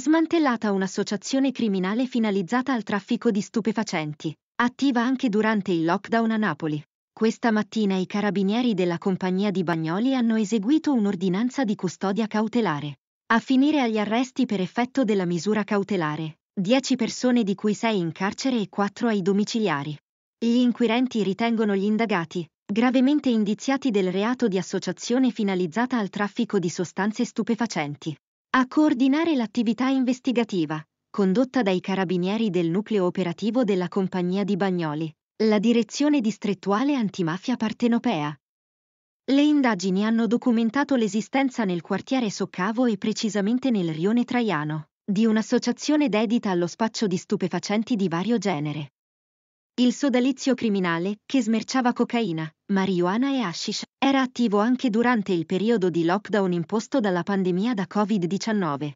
Smantellata un'associazione criminale finalizzata al traffico di stupefacenti, attiva anche durante il lockdown a Napoli. Questa mattina i carabinieri della compagnia di Bagnoli hanno eseguito un'ordinanza di custodia cautelare. A finire agli arresti per effetto della misura cautelare, 10 persone di cui 6 in carcere e 4 ai domiciliari. Gli inquirenti ritengono gli indagati, gravemente indiziati del reato di associazione finalizzata al traffico di sostanze stupefacenti a coordinare l'attività investigativa, condotta dai carabinieri del nucleo operativo della compagnia di Bagnoli, la direzione distrettuale antimafia partenopea. Le indagini hanno documentato l'esistenza nel quartiere Soccavo e precisamente nel rione Traiano, di un'associazione dedita allo spaccio di stupefacenti di vario genere, il sodalizio criminale, che smerciava cocaina, marijuana e hashish, era attivo anche durante il periodo di lockdown imposto dalla pandemia da Covid-19.